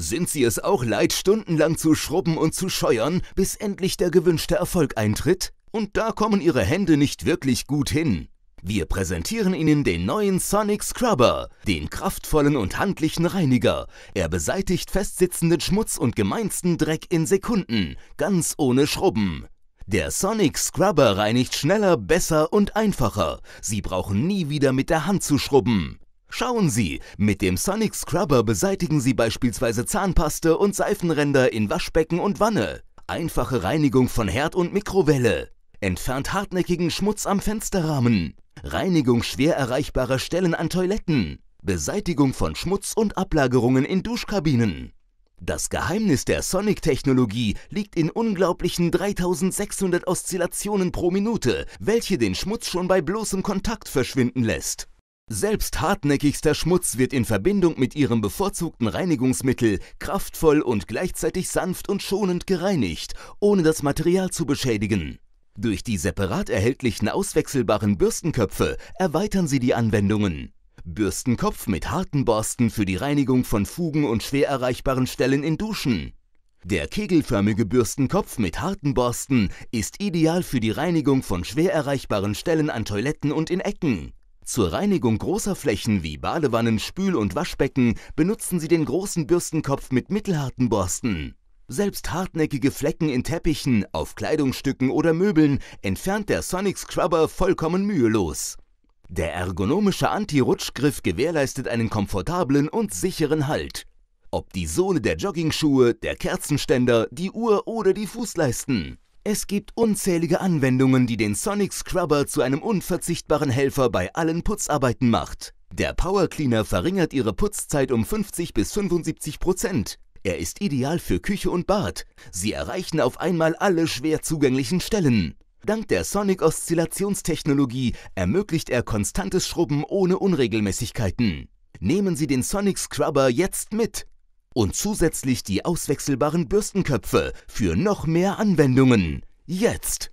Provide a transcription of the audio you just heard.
Sind Sie es auch leid, stundenlang zu schrubben und zu scheuern, bis endlich der gewünschte Erfolg eintritt? Und da kommen Ihre Hände nicht wirklich gut hin. Wir präsentieren Ihnen den neuen Sonic Scrubber, den kraftvollen und handlichen Reiniger. Er beseitigt festsitzenden Schmutz und gemeinsten Dreck in Sekunden, ganz ohne Schrubben. Der Sonic Scrubber reinigt schneller, besser und einfacher. Sie brauchen nie wieder mit der Hand zu schrubben. Schauen Sie, mit dem Sonic Scrubber beseitigen Sie beispielsweise Zahnpaste und Seifenränder in Waschbecken und Wanne. Einfache Reinigung von Herd und Mikrowelle. Entfernt hartnäckigen Schmutz am Fensterrahmen. Reinigung schwer erreichbarer Stellen an Toiletten. Beseitigung von Schmutz und Ablagerungen in Duschkabinen. Das Geheimnis der Sonic-Technologie liegt in unglaublichen 3600 Oszillationen pro Minute, welche den Schmutz schon bei bloßem Kontakt verschwinden lässt. Selbst hartnäckigster Schmutz wird in Verbindung mit ihrem bevorzugten Reinigungsmittel kraftvoll und gleichzeitig sanft und schonend gereinigt, ohne das Material zu beschädigen. Durch die separat erhältlichen auswechselbaren Bürstenköpfe erweitern sie die Anwendungen. Bürstenkopf mit harten Borsten für die Reinigung von Fugen und schwer erreichbaren Stellen in Duschen. Der kegelförmige Bürstenkopf mit harten Borsten ist ideal für die Reinigung von schwer erreichbaren Stellen an Toiletten und in Ecken. Zur Reinigung großer Flächen wie Badewannen, Spül- und Waschbecken benutzen sie den großen Bürstenkopf mit mittelharten Borsten. Selbst hartnäckige Flecken in Teppichen, auf Kleidungsstücken oder Möbeln entfernt der Sonic Scrubber vollkommen mühelos. Der ergonomische Anti-Rutschgriff gewährleistet einen komfortablen und sicheren Halt. Ob die Sohle der Joggingschuhe, der Kerzenständer, die Uhr oder die Fußleisten. Es gibt unzählige Anwendungen, die den Sonic Scrubber zu einem unverzichtbaren Helfer bei allen Putzarbeiten macht. Der Power Cleaner verringert Ihre Putzzeit um 50 bis 75 Prozent. Er ist ideal für Küche und Bad. Sie erreichen auf einmal alle schwer zugänglichen Stellen. Dank der Sonic-Oszillationstechnologie ermöglicht er konstantes Schrubben ohne Unregelmäßigkeiten. Nehmen Sie den Sonic Scrubber jetzt mit und zusätzlich die auswechselbaren Bürstenköpfe für noch mehr Anwendungen jetzt!